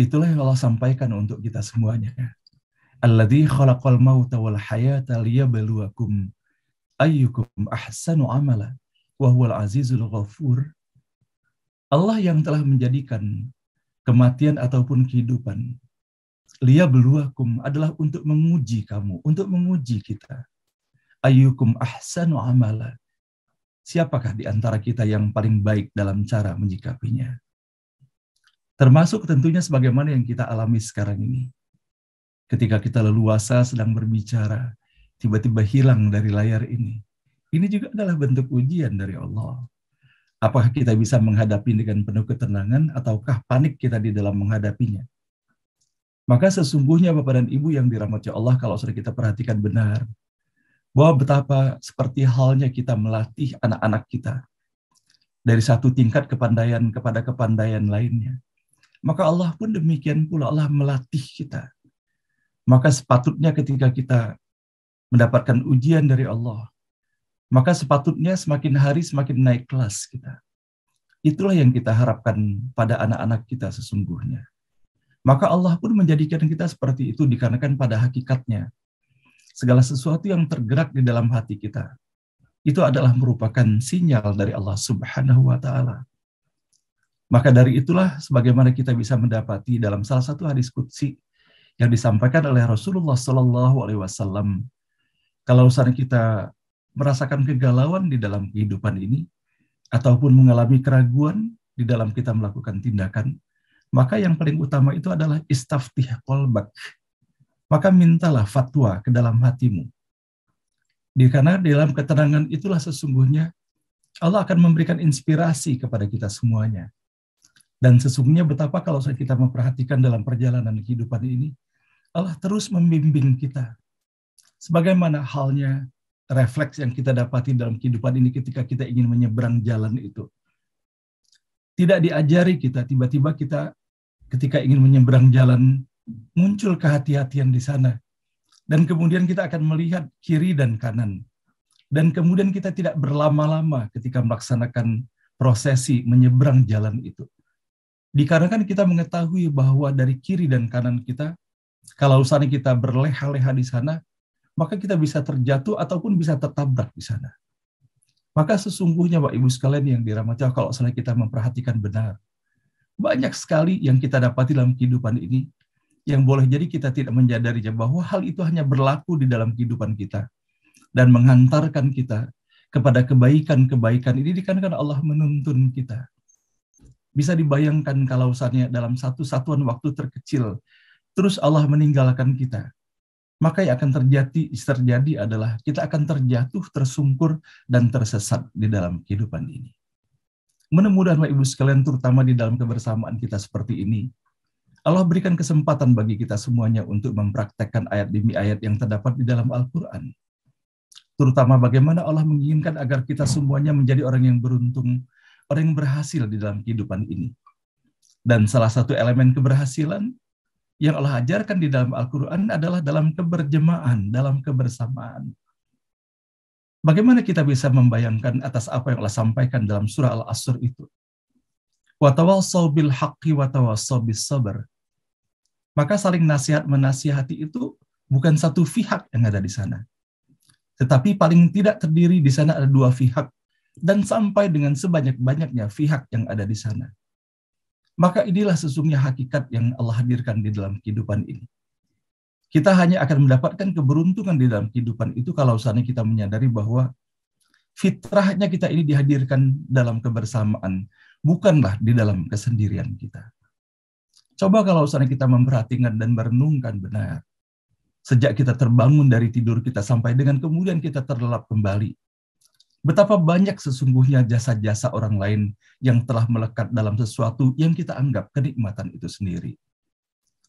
Itulah yang Allah sampaikan untuk kita semuanya. Alladhi khalaqal mauta wal hayata liyabluwakum ayyukum ahsanu amala wa huwal azizul ghafur. Allah yang telah menjadikan kematian ataupun kehidupan liyabluwakum adalah untuk menguji kamu, untuk menguji kita. Ayyukum ahsanu amala. Siapakah di antara kita yang paling baik dalam cara menyikapinya? Termasuk tentunya sebagaimana yang kita alami sekarang ini. Ketika kita leluasa sedang berbicara, tiba-tiba hilang dari layar ini. Ini juga adalah bentuk ujian dari Allah. Apakah kita bisa menghadapi dengan penuh ketenangan ataukah panik kita di dalam menghadapinya? Maka sesungguhnya Bapak dan Ibu yang dirahmati Allah kalau sudah kita perhatikan benar, bahwa betapa seperti halnya kita melatih anak-anak kita dari satu tingkat kepandaian kepada kepandaian lainnya. Maka Allah pun demikian pula Allah melatih kita. Maka sepatutnya ketika kita mendapatkan ujian dari Allah, maka sepatutnya semakin hari semakin naik kelas kita. Itulah yang kita harapkan pada anak-anak kita sesungguhnya. Maka Allah pun menjadikan kita seperti itu dikarenakan pada hakikatnya. Segala sesuatu yang tergerak di dalam hati kita, itu adalah merupakan sinyal dari Allah Subhanahu wa taala maka dari itulah sebagaimana kita bisa mendapati dalam salah satu hadis kutsi yang disampaikan oleh Rasulullah Shallallahu Alaihi Wasallam, kalau misalnya kita merasakan kegalauan di dalam kehidupan ini ataupun mengalami keraguan di dalam kita melakukan tindakan, maka yang paling utama itu adalah istaftih kolbak. Maka mintalah fatwa ke dalam hatimu. Di karena dalam ketenangan itulah sesungguhnya Allah akan memberikan inspirasi kepada kita semuanya dan sesungguhnya betapa kalau kita memperhatikan dalam perjalanan kehidupan ini, Allah terus membimbing kita. Sebagaimana halnya refleks yang kita dapati dalam kehidupan ini ketika kita ingin menyeberang jalan itu. Tidak diajari kita, tiba-tiba kita ketika ingin menyeberang jalan, muncul kehati-hatian di sana. Dan kemudian kita akan melihat kiri dan kanan. Dan kemudian kita tidak berlama-lama ketika melaksanakan prosesi menyeberang jalan itu Dikarenakan kita mengetahui bahwa dari kiri dan kanan kita, kalau sana kita berleha-leha di sana, maka kita bisa terjatuh ataupun bisa tertabrak di sana. Maka sesungguhnya Bapak Ibu sekalian yang dirahmati kalau misalnya kita memperhatikan benar, banyak sekali yang kita dapati dalam kehidupan ini yang boleh jadi kita tidak menyadarinya bahwa hal itu hanya berlaku di dalam kehidupan kita dan mengantarkan kita kepada kebaikan-kebaikan ini dikarenakan Allah menuntun kita. Bisa dibayangkan kalau saatnya dalam satu satuan waktu terkecil, terus Allah meninggalkan kita. Maka yang akan terjadi, terjadi adalah kita akan terjatuh, tersungkur, dan tersesat di dalam kehidupan ini. Mudah-mudahan Ibu sekalian terutama di dalam kebersamaan kita seperti ini, Allah berikan kesempatan bagi kita semuanya untuk mempraktekkan ayat demi ayat yang terdapat di dalam Al-Quran. Terutama bagaimana Allah menginginkan agar kita semuanya menjadi orang yang beruntung, orang yang berhasil di dalam kehidupan ini. Dan salah satu elemen keberhasilan yang Allah ajarkan di dalam Al-Quran adalah dalam keberjemaan, dalam kebersamaan. Bagaimana kita bisa membayangkan atas apa yang Allah sampaikan dalam surah Al-Asr itu? Watawassaw bil haqqi bis sabar. Maka saling nasihat menasihati itu bukan satu pihak yang ada di sana. Tetapi paling tidak terdiri di sana ada dua pihak dan sampai dengan sebanyak-banyaknya pihak yang ada di sana. Maka inilah sesungguhnya hakikat yang Allah hadirkan di dalam kehidupan ini. Kita hanya akan mendapatkan keberuntungan di dalam kehidupan itu kalau seandainya kita menyadari bahwa fitrahnya kita ini dihadirkan dalam kebersamaan, bukanlah di dalam kesendirian kita. Coba kalau seandainya kita memperhatikan dan merenungkan benar, sejak kita terbangun dari tidur kita sampai dengan kemudian kita terlelap kembali, Betapa banyak sesungguhnya jasa-jasa orang lain yang telah melekat dalam sesuatu yang kita anggap kenikmatan itu sendiri.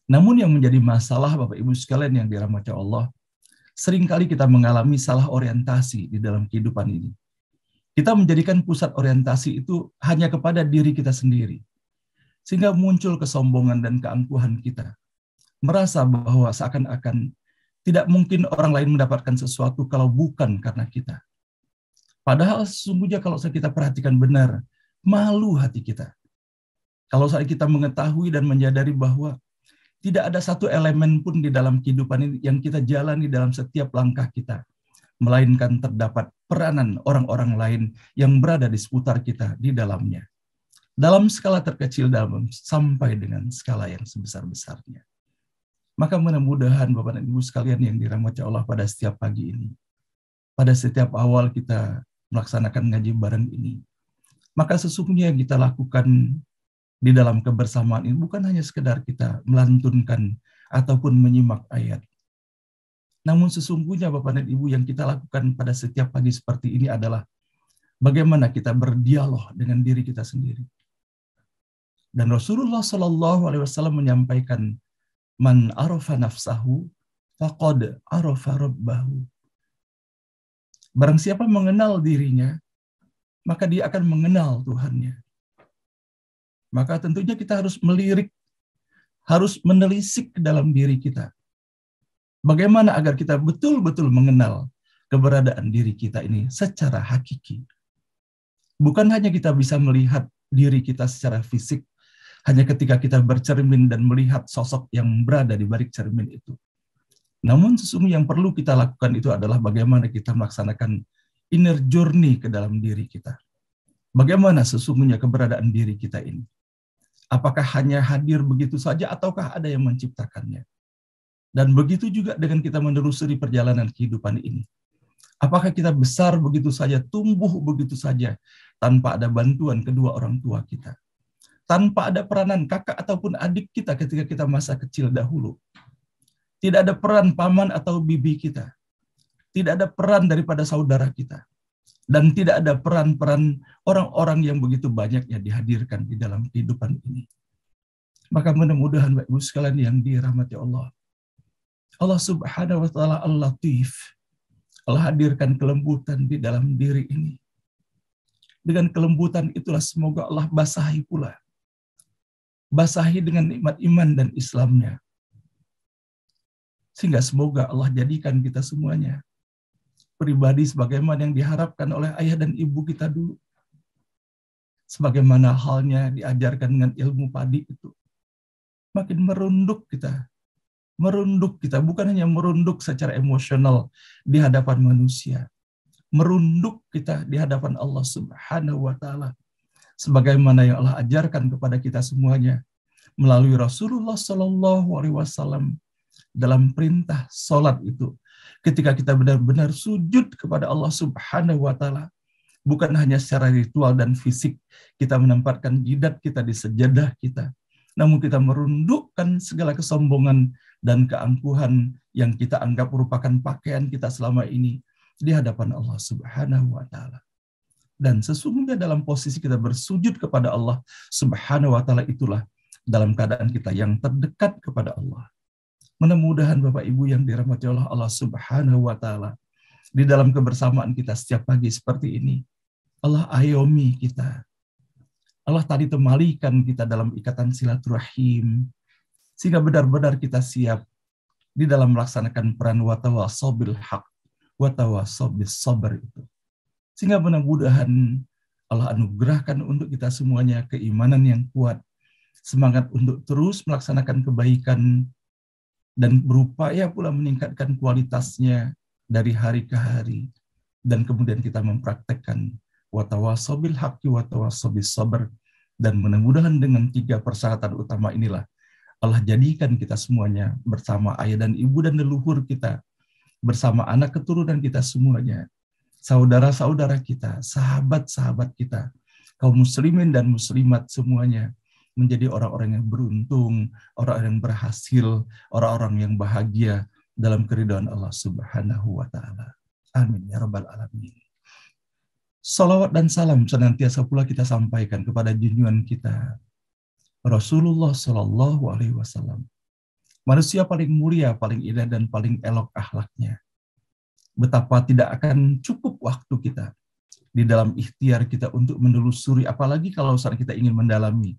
Namun yang menjadi masalah Bapak Ibu sekalian yang dirahmati Allah, seringkali kita mengalami salah orientasi di dalam kehidupan ini. Kita menjadikan pusat orientasi itu hanya kepada diri kita sendiri. Sehingga muncul kesombongan dan keangkuhan kita. Merasa bahwa seakan-akan tidak mungkin orang lain mendapatkan sesuatu kalau bukan karena kita. Padahal sesungguhnya kalau kita perhatikan benar, malu hati kita. Kalau saat kita mengetahui dan menyadari bahwa tidak ada satu elemen pun di dalam kehidupan ini yang kita jalani dalam setiap langkah kita, melainkan terdapat peranan orang-orang lain yang berada di seputar kita di dalamnya. Dalam skala terkecil dalam sampai dengan skala yang sebesar-besarnya. Maka mudah-mudahan Bapak dan Ibu sekalian yang dirahmati Allah pada setiap pagi ini, pada setiap awal kita melaksanakan ngaji bareng ini. Maka sesungguhnya yang kita lakukan di dalam kebersamaan ini bukan hanya sekedar kita melantunkan ataupun menyimak ayat. Namun sesungguhnya Bapak dan Ibu yang kita lakukan pada setiap pagi seperti ini adalah bagaimana kita berdialog dengan diri kita sendiri. Dan Rasulullah Shallallahu Alaihi Wasallam menyampaikan, man arafa nafsahu faqad arafa rabbahu. Barang siapa mengenal dirinya, maka dia akan mengenal Tuhannya. Maka tentunya kita harus melirik, harus menelisik dalam diri kita. Bagaimana agar kita betul-betul mengenal keberadaan diri kita ini secara hakiki. Bukan hanya kita bisa melihat diri kita secara fisik, hanya ketika kita bercermin dan melihat sosok yang berada di balik cermin itu. Namun sesungguhnya yang perlu kita lakukan itu adalah bagaimana kita melaksanakan inner journey ke dalam diri kita. Bagaimana sesungguhnya keberadaan diri kita ini? Apakah hanya hadir begitu saja ataukah ada yang menciptakannya? Dan begitu juga dengan kita menelusuri perjalanan kehidupan ini. Apakah kita besar begitu saja, tumbuh begitu saja, tanpa ada bantuan kedua orang tua kita? Tanpa ada peranan kakak ataupun adik kita ketika kita masa kecil dahulu tidak ada peran paman atau bibi kita. Tidak ada peran daripada saudara kita. Dan tidak ada peran-peran orang-orang yang begitu banyak yang dihadirkan di dalam kehidupan ini. Maka mudah-mudahan Bapak Ibu sekalian yang dirahmati Allah. Allah subhanahu wa ta'ala al-latif. Allah hadirkan kelembutan di dalam diri ini. Dengan kelembutan itulah semoga Allah basahi pula. Basahi dengan nikmat iman dan Islamnya. Sehingga semoga Allah jadikan kita semuanya pribadi sebagaimana yang diharapkan oleh ayah dan ibu kita dulu. Sebagaimana halnya diajarkan dengan ilmu padi itu. Makin merunduk kita. Merunduk kita, bukan hanya merunduk secara emosional di hadapan manusia. Merunduk kita di hadapan Allah subhanahu wa ta'ala. Sebagaimana yang Allah ajarkan kepada kita semuanya melalui Rasulullah Shallallahu Alaihi Wasallam dalam perintah sholat itu. Ketika kita benar-benar sujud kepada Allah Subhanahu wa Ta'ala, bukan hanya secara ritual dan fisik kita menempatkan jidat kita di sejadah kita, namun kita merundukkan segala kesombongan dan keangkuhan yang kita anggap merupakan pakaian kita selama ini di hadapan Allah Subhanahu wa Ta'ala dan sesungguhnya dalam posisi kita bersujud kepada Allah Subhanahu wa taala itulah dalam keadaan kita yang terdekat kepada Allah. Mudah-mudahan Bapak Ibu yang dirahmati Allah Allah Subhanahu wa taala di dalam kebersamaan kita setiap pagi seperti ini Allah ayomi kita. Allah tadi temalikan kita dalam ikatan silaturahim sehingga benar-benar kita siap di dalam melaksanakan peran watawa sobil hak, watawa sobil sober itu. Sehingga mudah-mudahan Allah anugerahkan untuk kita semuanya keimanan yang kuat, semangat untuk terus melaksanakan kebaikan dan berupaya pula meningkatkan kualitasnya dari hari ke hari dan kemudian kita mempraktekkan watawasobil haki watawasobil sober dan mudah-mudahan dengan tiga persyaratan utama inilah Allah jadikan kita semuanya bersama ayah dan ibu dan leluhur kita bersama anak keturunan kita semuanya saudara-saudara kita sahabat-sahabat kita kaum muslimin dan muslimat semuanya menjadi orang-orang yang beruntung, orang-orang yang berhasil, orang-orang yang bahagia dalam keridhaan Allah Subhanahu wa taala. Amin ya rabbal alamin. Salawat dan salam senantiasa pula kita sampaikan kepada junjungan kita Rasulullah Shallallahu Alaihi Wasallam. Manusia paling mulia, paling indah dan paling elok akhlaknya. Betapa tidak akan cukup waktu kita di dalam ikhtiar kita untuk menelusuri, apalagi kalau saat kita ingin mendalami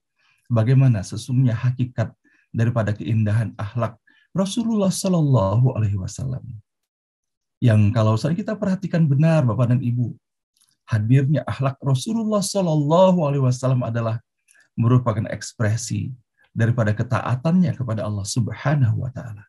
bagaimana sesungguhnya hakikat daripada keindahan akhlak Rasulullah Shallallahu Alaihi Wasallam. Yang kalau saya kita perhatikan benar Bapak dan Ibu, hadirnya akhlak Rasulullah Shallallahu Alaihi Wasallam adalah merupakan ekspresi daripada ketaatannya kepada Allah Subhanahu Wa Taala.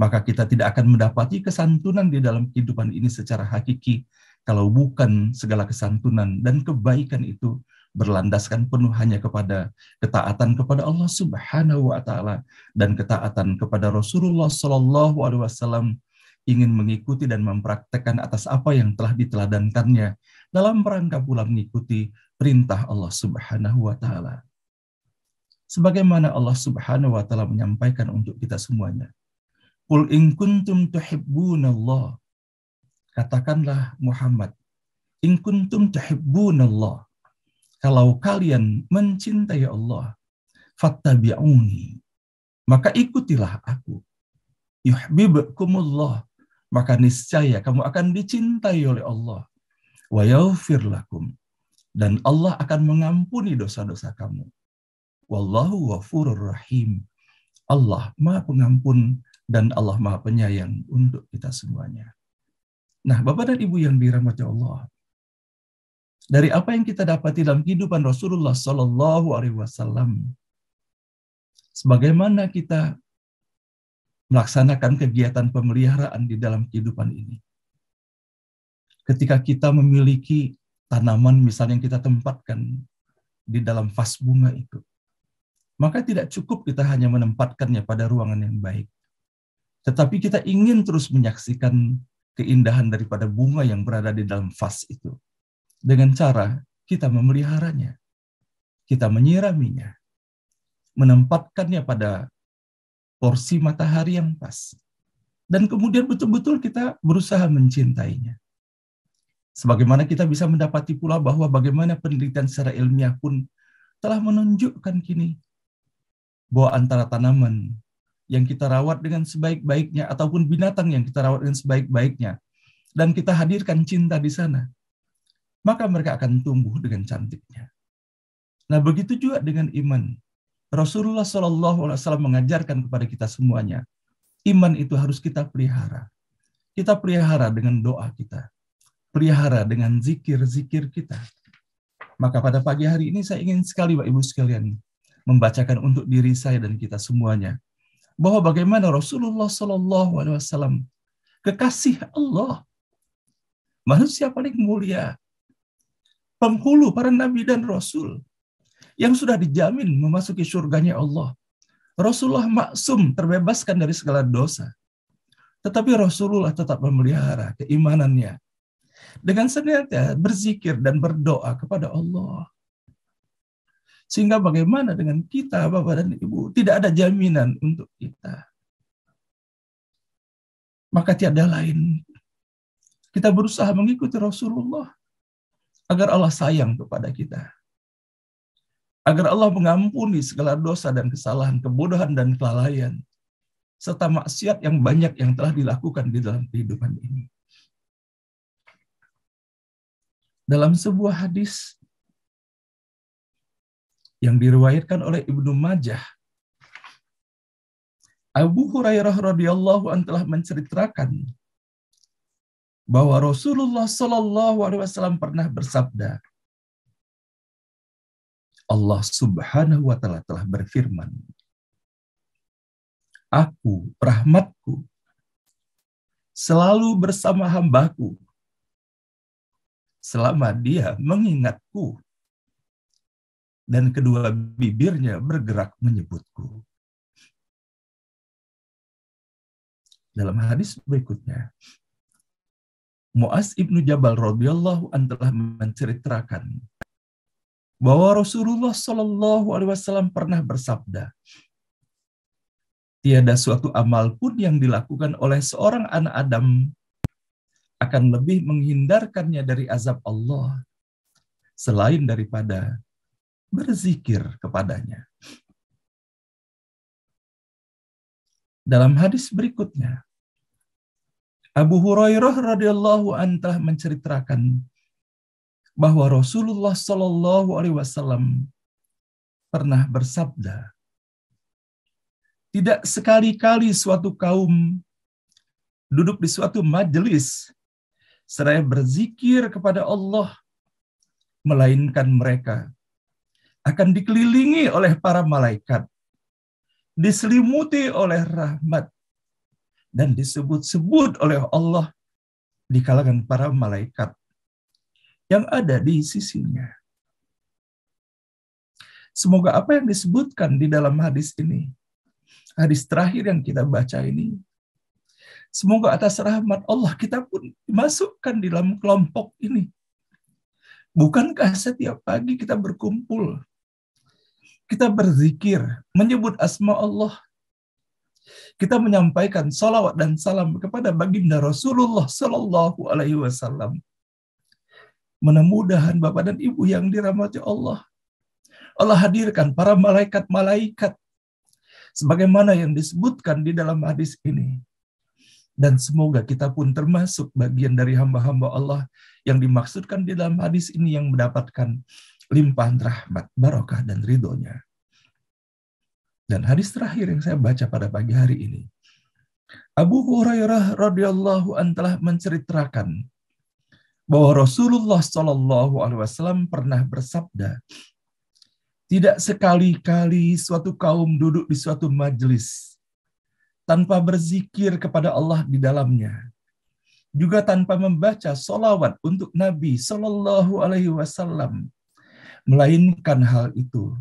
Maka kita tidak akan mendapati kesantunan di dalam kehidupan ini secara hakiki kalau bukan segala kesantunan dan kebaikan itu berlandaskan penuh hanya kepada ketaatan kepada Allah Subhanahu wa taala dan ketaatan kepada Rasulullah Shallallahu alaihi wasallam ingin mengikuti dan mempraktekkan atas apa yang telah diteladankannya dalam rangka pula mengikuti perintah Allah Subhanahu wa taala. Sebagaimana Allah Subhanahu wa taala menyampaikan untuk kita semuanya. Qul in kuntum tuhibbunallah. Katakanlah Muhammad, in kuntum tuhibbunallah kalau kalian mencintai Allah, fattabi'uni, maka ikutilah aku. Yuhibbukumullah, maka niscaya kamu akan dicintai oleh Allah. Wa yaufir lakum dan Allah akan mengampuni dosa-dosa kamu. Wallahu ghafurur rahim. Allah Maha Pengampun dan Allah Maha Penyayang untuk kita semuanya. Nah, Bapak dan Ibu yang dirahmati Allah, dari apa yang kita dapati dalam kehidupan Rasulullah Shallallahu Alaihi Wasallam. Sebagaimana kita melaksanakan kegiatan pemeliharaan di dalam kehidupan ini. Ketika kita memiliki tanaman misalnya yang kita tempatkan di dalam vas bunga itu, maka tidak cukup kita hanya menempatkannya pada ruangan yang baik. Tetapi kita ingin terus menyaksikan keindahan daripada bunga yang berada di dalam vas itu dengan cara kita memeliharanya, kita menyiraminya, menempatkannya pada porsi matahari yang pas, dan kemudian betul-betul kita berusaha mencintainya. Sebagaimana kita bisa mendapati pula bahwa bagaimana penelitian secara ilmiah pun telah menunjukkan kini bahwa antara tanaman yang kita rawat dengan sebaik-baiknya ataupun binatang yang kita rawat dengan sebaik-baiknya dan kita hadirkan cinta di sana maka mereka akan tumbuh dengan cantiknya. Nah, begitu juga dengan iman. Rasulullah Shallallahu Alaihi Wasallam mengajarkan kepada kita semuanya, iman itu harus kita pelihara. Kita pelihara dengan doa kita, pelihara dengan zikir-zikir kita. Maka pada pagi hari ini saya ingin sekali Bapak Ibu sekalian membacakan untuk diri saya dan kita semuanya bahwa bagaimana Rasulullah Shallallahu Alaihi Wasallam kekasih Allah manusia paling mulia penghulu para nabi dan rasul yang sudah dijamin memasuki surganya Allah. Rasulullah maksum terbebaskan dari segala dosa. Tetapi Rasulullah tetap memelihara keimanannya dengan senantiasa berzikir dan berdoa kepada Allah. Sehingga bagaimana dengan kita Bapak dan Ibu? Tidak ada jaminan untuk kita. Maka tiada lain kita berusaha mengikuti Rasulullah agar Allah sayang kepada kita. Agar Allah mengampuni segala dosa dan kesalahan, kebodohan dan kelalaian, serta maksiat yang banyak yang telah dilakukan di dalam kehidupan ini. Dalam sebuah hadis yang diriwayatkan oleh Ibnu Majah, Abu Hurairah radhiyallahu an telah menceritakan bahwa Rasulullah Shallallahu Alaihi Wasallam pernah bersabda, Allah Subhanahu Wa Taala telah berfirman, Aku rahmatku selalu bersama hambaku selama dia mengingatku dan kedua bibirnya bergerak menyebutku. Dalam hadis berikutnya, Mu'az ibnu Jabal radhiyallahu an telah menceritakan bahwa Rasulullah Shallallahu alaihi wasallam pernah bersabda, tiada suatu amal pun yang dilakukan oleh seorang anak Adam akan lebih menghindarkannya dari azab Allah selain daripada berzikir kepadanya. Dalam hadis berikutnya, Abu Hurairah radhiyallahu an telah menceritakan bahwa Rasulullah Shallallahu alaihi wasallam pernah bersabda, tidak sekali-kali suatu kaum duduk di suatu majelis seraya berzikir kepada Allah melainkan mereka akan dikelilingi oleh para malaikat diselimuti oleh rahmat dan disebut-sebut oleh Allah di kalangan para malaikat yang ada di sisinya. Semoga apa yang disebutkan di dalam hadis ini, hadis terakhir yang kita baca ini, semoga atas rahmat Allah kita pun dimasukkan di dalam kelompok ini. Bukankah setiap pagi kita berkumpul, kita berzikir, menyebut asma Allah, kita menyampaikan salawat dan salam kepada baginda Rasulullah Shallallahu Alaihi Wasallam. Menemudahan bapak dan ibu yang dirahmati Allah. Allah hadirkan para malaikat-malaikat sebagaimana yang disebutkan di dalam hadis ini. Dan semoga kita pun termasuk bagian dari hamba-hamba Allah yang dimaksudkan di dalam hadis ini yang mendapatkan limpahan rahmat, barokah, dan ridhonya. Dan hadis terakhir yang saya baca pada pagi hari ini. Abu Hurairah radhiyallahu an telah menceritakan bahwa Rasulullah Shallallahu alaihi wasallam pernah bersabda, tidak sekali-kali suatu kaum duduk di suatu majelis tanpa berzikir kepada Allah di dalamnya, juga tanpa membaca solawat untuk Nabi Shallallahu Alaihi Wasallam, melainkan hal itu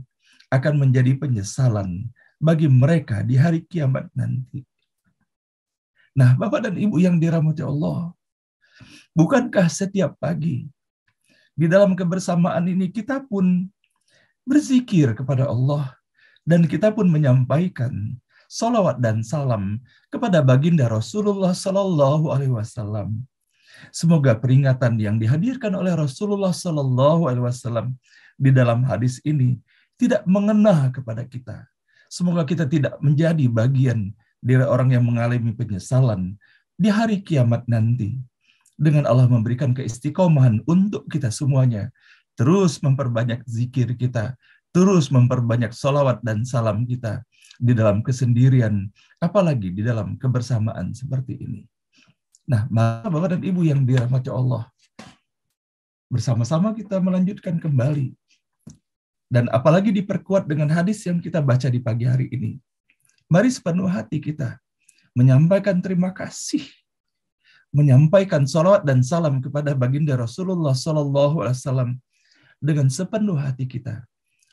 akan menjadi penyesalan bagi mereka di hari kiamat nanti. Nah, Bapak dan Ibu yang dirahmati Allah, bukankah setiap pagi di dalam kebersamaan ini kita pun berzikir kepada Allah dan kita pun menyampaikan salawat dan salam kepada baginda Rasulullah Sallallahu Alaihi Wasallam. Semoga peringatan yang dihadirkan oleh Rasulullah Sallallahu Alaihi Wasallam di dalam hadis ini tidak mengena kepada kita, Semoga kita tidak menjadi bagian dari orang yang mengalami penyesalan di hari kiamat nanti. Dengan Allah memberikan keistiqomahan untuk kita semuanya. Terus memperbanyak zikir kita. Terus memperbanyak sholawat dan salam kita di dalam kesendirian, apalagi di dalam kebersamaan seperti ini. Nah, maka Bapak dan Ibu yang dirahmati Allah, bersama-sama kita melanjutkan kembali dan apalagi diperkuat dengan hadis yang kita baca di pagi hari ini. Mari sepenuh hati kita menyampaikan terima kasih, menyampaikan salawat dan salam kepada baginda Rasulullah Sallallahu Alaihi Wasallam dengan sepenuh hati kita.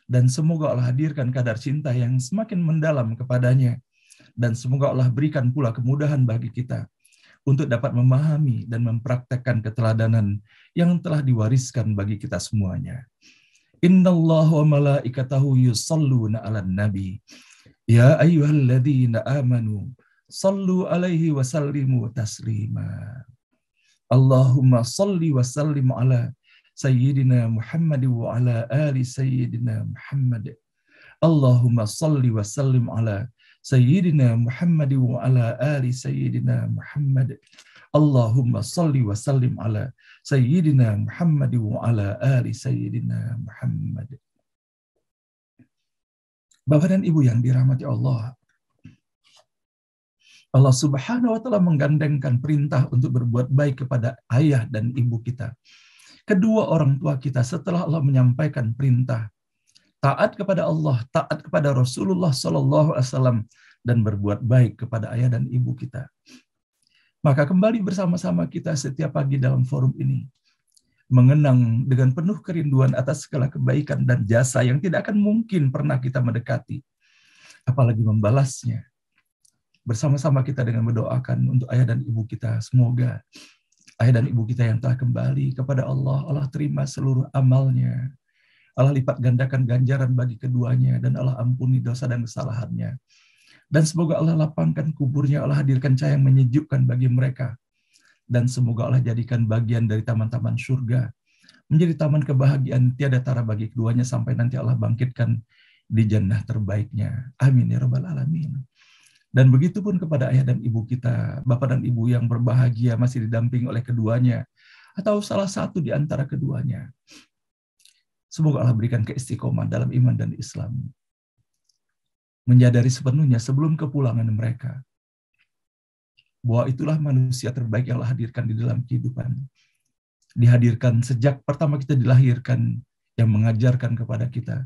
Dan semoga Allah hadirkan kadar cinta yang semakin mendalam kepadanya. Dan semoga Allah berikan pula kemudahan bagi kita untuk dapat memahami dan mempraktekkan keteladanan yang telah diwariskan bagi kita semuanya. Innallaha wa malaikatahu yusalluna 'alan nabi. Ya ayyuhalladzina amanu sallu alaihi wa sallimu taslima. Allahumma salli wa sallim ala sayyidina Muhammad wa ala ali sayyidina Muhammad. Allahumma salli wa sallim ala sayyidina Muhammad wa ala ali sayyidina Muhammad. Allahumma salli wa sallim ala Sayyidina Muhammad wa ala ali Sayyidina Muhammad. Bapak dan Ibu yang dirahmati Allah, Allah Subhanahu wa taala menggandengkan perintah untuk berbuat baik kepada ayah dan ibu kita. Kedua orang tua kita setelah Allah menyampaikan perintah taat kepada Allah, taat kepada Rasulullah SAW, wasallam dan berbuat baik kepada ayah dan ibu kita. Maka kembali bersama-sama kita setiap pagi dalam forum ini mengenang dengan penuh kerinduan atas segala kebaikan dan jasa yang tidak akan mungkin pernah kita mendekati, apalagi membalasnya. Bersama-sama kita dengan mendoakan untuk ayah dan ibu kita, semoga ayah dan ibu kita yang telah kembali kepada Allah, Allah terima seluruh amalnya. Allah lipat gandakan ganjaran bagi keduanya dan Allah ampuni dosa dan kesalahannya. Dan semoga Allah lapangkan kuburnya, Allah hadirkan cahaya yang menyejukkan bagi mereka. Dan semoga Allah jadikan bagian dari taman-taman surga. Menjadi taman kebahagiaan tiada tara bagi keduanya sampai nanti Allah bangkitkan di jannah terbaiknya. Amin ya rabbal alamin. Dan begitu pun kepada ayah dan ibu kita, bapak dan ibu yang berbahagia masih didampingi oleh keduanya, atau salah satu di antara keduanya. Semoga Allah berikan keistiqomah dalam iman dan Islam menyadari sepenuhnya sebelum kepulangan mereka bahwa itulah manusia terbaik yang Allah hadirkan di dalam kehidupan. Dihadirkan sejak pertama kita dilahirkan yang mengajarkan kepada kita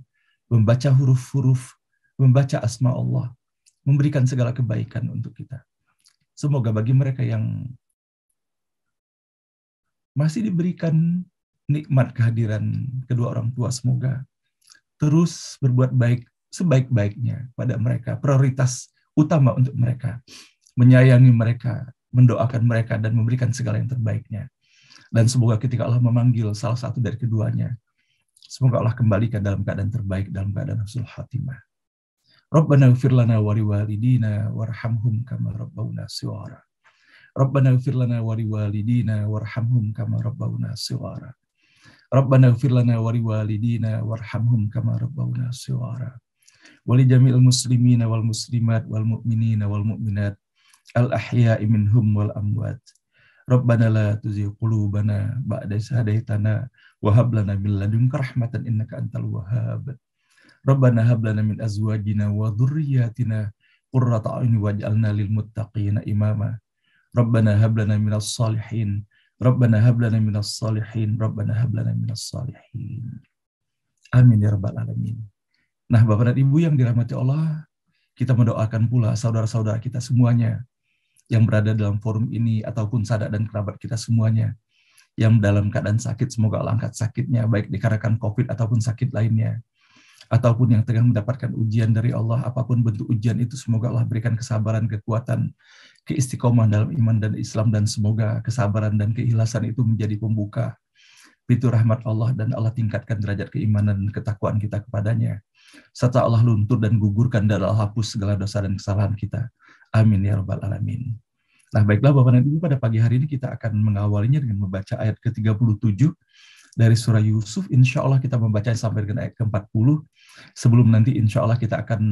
membaca huruf-huruf, membaca asma Allah, memberikan segala kebaikan untuk kita. Semoga bagi mereka yang masih diberikan nikmat kehadiran kedua orang tua, semoga terus berbuat baik sebaik-baiknya pada mereka, prioritas utama untuk mereka, menyayangi mereka, mendoakan mereka, dan memberikan segala yang terbaiknya. Dan semoga ketika Allah memanggil salah satu dari keduanya, semoga Allah kembalikan dalam keadaan terbaik, dalam keadaan husnul khatimah. Rabbana ufir lana wari walidina warhamhum kama rabbawna siwara. Rabbana ufir lana wari walidina warhamhum kama rabbawna siwara. Rabbana ufir lana wari walidina warhamhum kama rabbawna siwara wali Jamil muslimina wal muslimat wal mu'minina wal mu'minat al ahya'i minhum wal amwat Rabbana la tuzigh qulubana ba'da idh hadaytana wa hab lana min ladunka rahmatan innaka antal wahhab Rabbana hab lana min azwajina wa dhurriyyatina qurrata a'yun waj'alna lil muttaqina imama Rabbana hab lana as salihin Rabbana hab lana as salihin Rabbana hab lana as salihin Amin ya rabbal alamin Nah, Bapak dan Ibu yang dirahmati Allah, kita mendoakan pula saudara-saudara kita semuanya yang berada dalam forum ini ataupun sadar dan kerabat kita semuanya yang dalam keadaan sakit semoga langkat sakitnya baik dikarenakan COVID ataupun sakit lainnya ataupun yang tengah mendapatkan ujian dari Allah apapun bentuk ujian itu semoga Allah berikan kesabaran kekuatan keistiqomah dalam iman dan Islam dan semoga kesabaran dan keikhlasan itu menjadi pembuka pintu rahmat Allah dan Allah tingkatkan derajat keimanan dan ketakuan kita kepadanya serta Allah luntur dan gugurkan dan Allah hapus segala dosa dan kesalahan kita. Amin ya rabbal alamin. Nah, baiklah Bapak dan Ibu pada pagi hari ini kita akan mengawalinya dengan membaca ayat ke-37 dari surah Yusuf. Insya Allah kita membaca sampai dengan ayat ke-40. Sebelum nanti insya Allah kita akan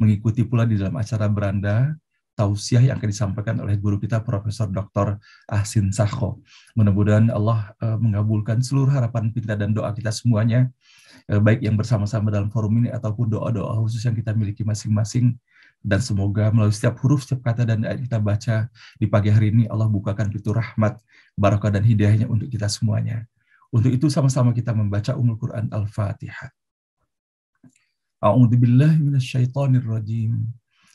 mengikuti pula di dalam acara beranda tausiah yang akan disampaikan oleh guru kita Profesor Dr. Ahsin Sahko. Mudah-mudahan Allah eh, mengabulkan seluruh harapan kita dan doa kita semuanya, eh, baik yang bersama-sama dalam forum ini ataupun doa-doa khusus yang kita miliki masing-masing. Dan semoga melalui setiap huruf, setiap kata dan ayat kita baca di pagi hari ini, Allah bukakan pintu rahmat, barokah dan hidayahnya untuk kita semuanya. Untuk itu sama-sama kita membaca Ummul Quran Al-Fatihah. A'udzu billahi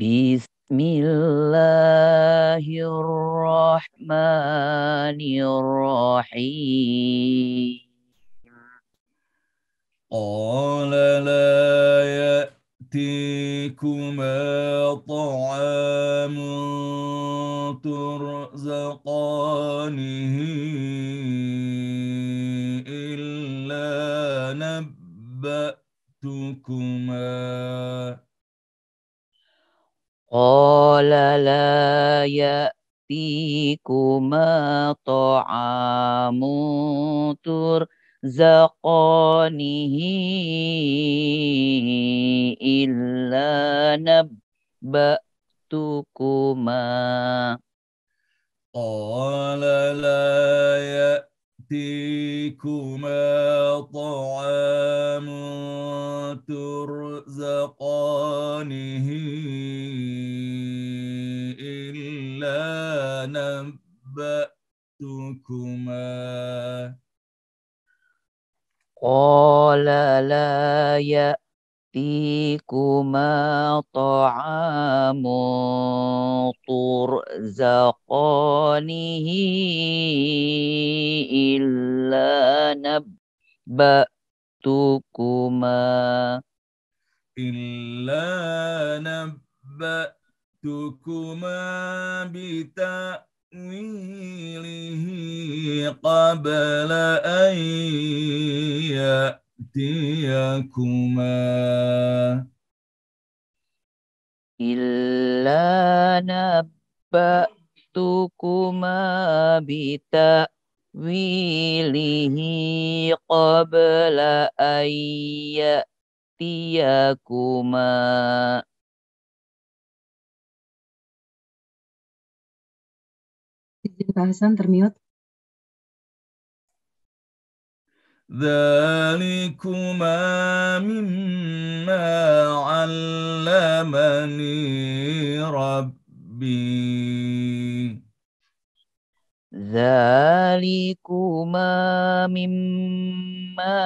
بسم الله الرحمن الرحيم قال لا يأتيكما طعام ترزقانه إلا نبأتكما قال لا يأتيكما طعام ترزقانه إلا نبأتكما قال لا يأتيكما يأتيكما طعام ترزقانه إلا نبأتكما قال لا يأتيكما يأتيكما طعام ترزقانه إلا نبأتكما إلا نبأتكما بتأويله قبل أن يأتي يأتيكما إلا نبأتكما بتأويله قبل أن يأتيكما Pak Hasan termiut. ذلكما مما علمني ربي ذلكما مما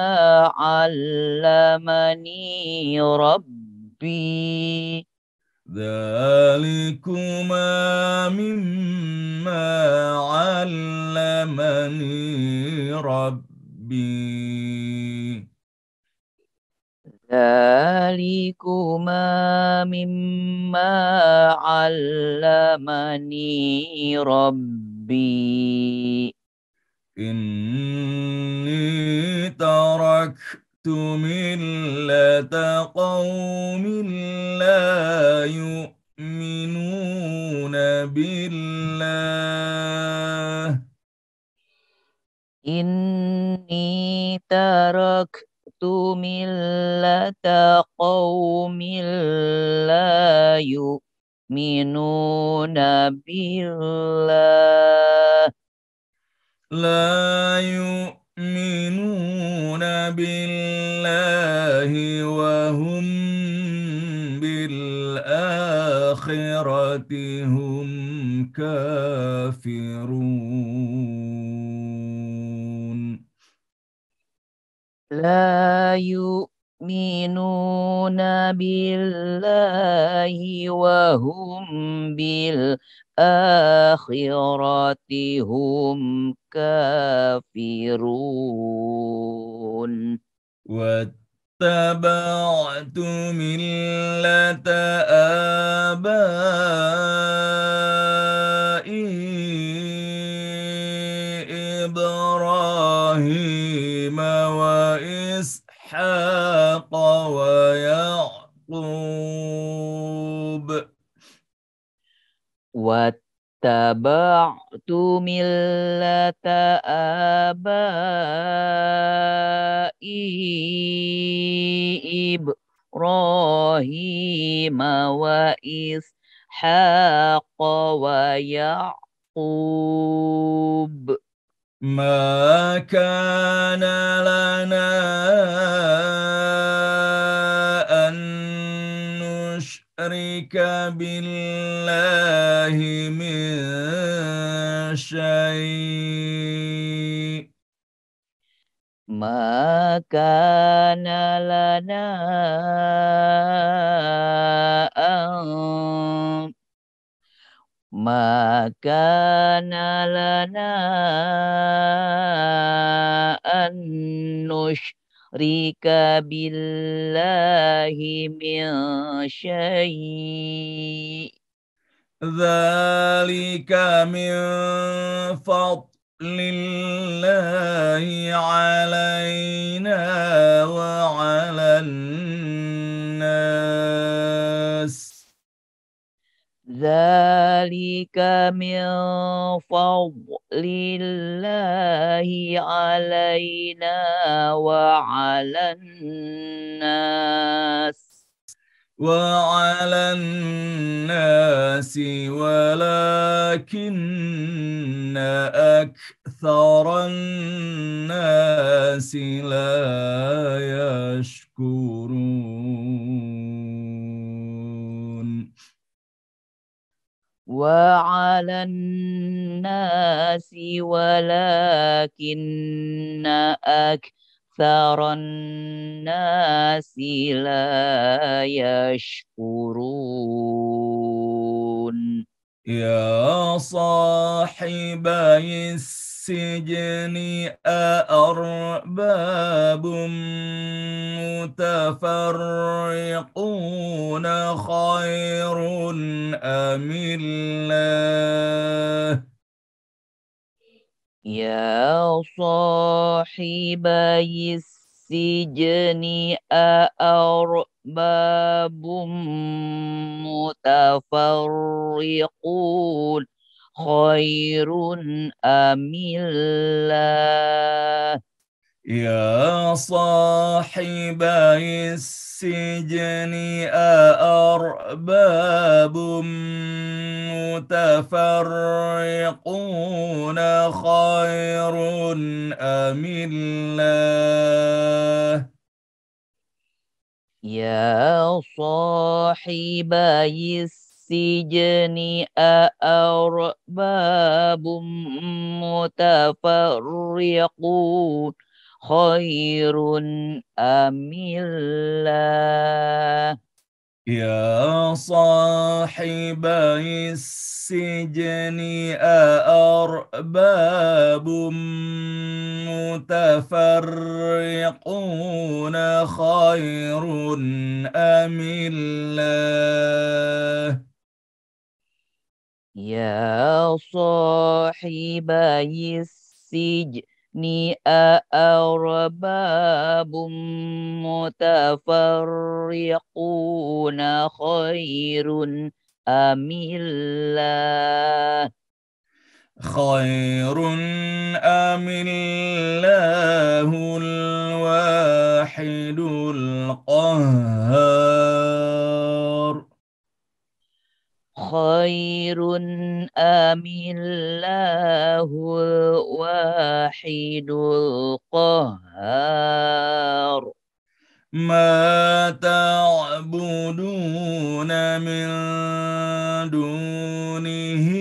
علمني ربي ذلكما مما علمني ربي ربي ذلكما مما علمني ربي إني تركت ملة قوم لا يؤمنون بالله إني تركت ملة قوم لا يؤمنون بالله لا يؤمنون بالله وهم بالآخرة هم كافرون لا يؤمنون بالله وهم بالآخرة هم كافرون واتبعت ملة آبائي tabatumil بالله من شيء ذلك من فضل الله علينا وعلى الناس ذلك من فضل الله علينا وعلى الناس وعلى الناس ولكن أكثر الناس لا يشكرون وعلى الناس ولكن أكثر الناس لا يشكرون يا صاحبي السلام السجن أأرباب متفرقون خير أم الله يا صاحبي السجن أأرباب متفرقون خير أم الله يا صاحب السجن أأرباب متفرقون خير أم الله يا صاحب السجن السجن أأرباب متفرقون خير أم الله يا صاحب السجن أأرباب متفرقون خير أم الله يا صاحبي السجن أأرباب متفرقون خير أم الله خير أم الله الواحد القهار خير أم الله الواحد القهار ما تعبدون من دونه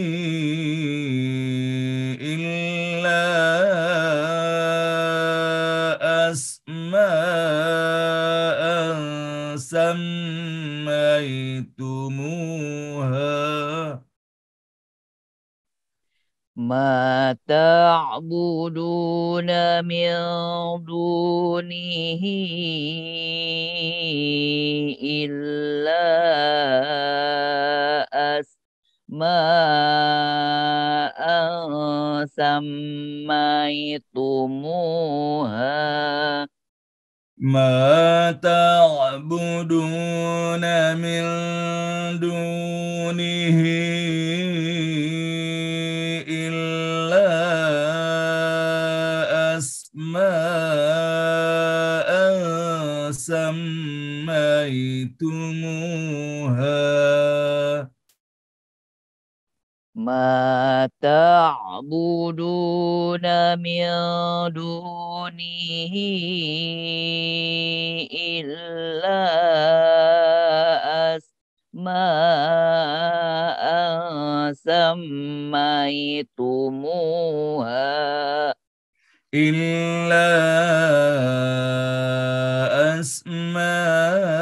إلا أسماء سميتموه Ma ta'buduna min dunihi illa asma'an sammaitumuha Ma ta'buduna min dunihi Tu muha, mata budu damia dunia, illah asma. Asma itu muha, illah asma.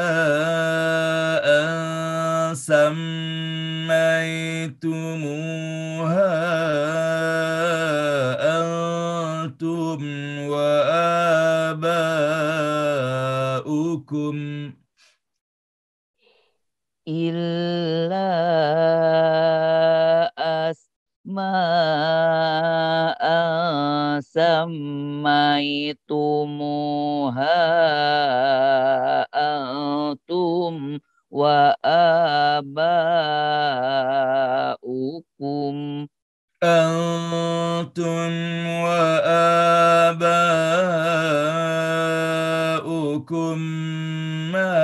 سميتموها أنتم وآباؤكم إلا أسماء سميتموها أنتم وآباؤكم أنتم وآباؤكم ما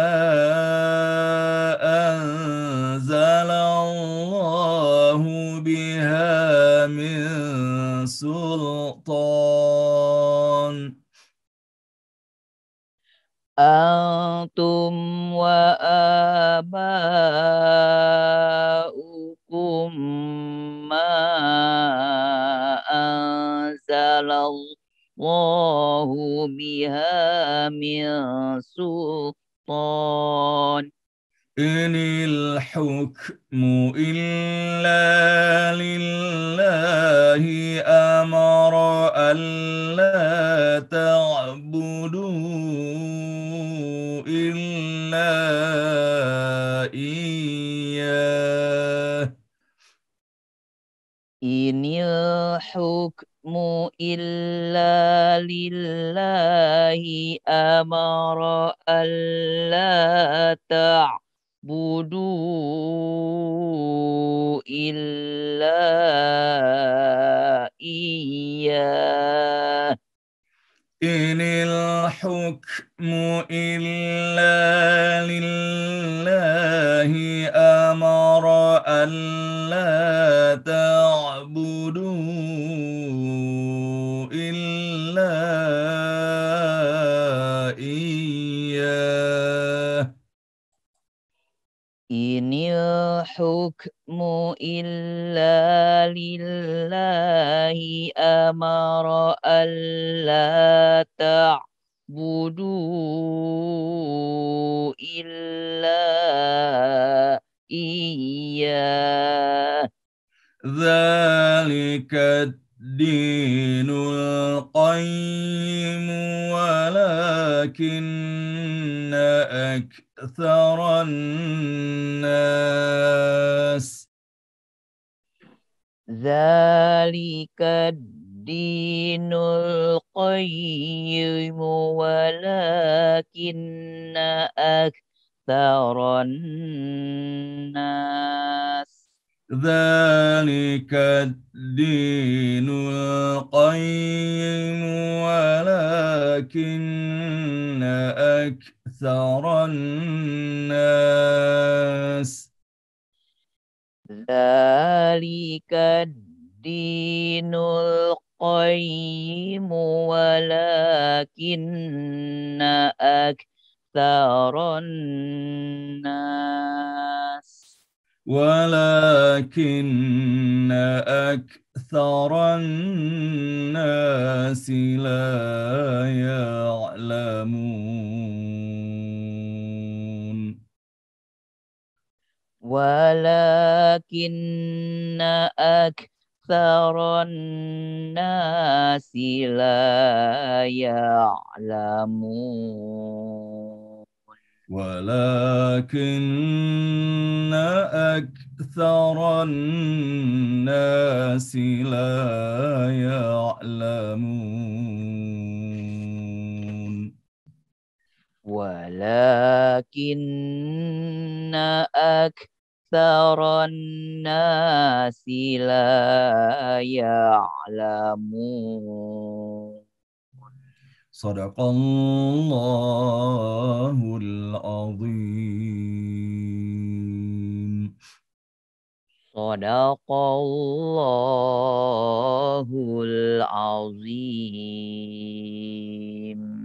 أنزل الله بها من سلطان أنتم وآباؤكم آباؤكم ما أنزل الله بها من سلطان إن الحكم إلا لله أمر ألا الحكم إلا لله أمر ألا تعبدوا إلا إياه إن الحكم إلا لله أمر ألا الحكم إلا لله أمر ألا تعبدوا إلا إياه ذلك الدين القيم ولكن أكثر أكثر الناس ذلك الدين القيم ولكن أكثر الناس ذلك الدين القيم ولكن أكثر أكثر الناس ذلك الدين القيم ولكن أكثر الناس ولكن أكثر الناس لا ولكن أكثر الناس لا يعلمون ولكن أكثر الناس لا يعلمون ولكن أكثر أكثر الناس لا يعلمون صدق الله العظيم صدق الله العظيم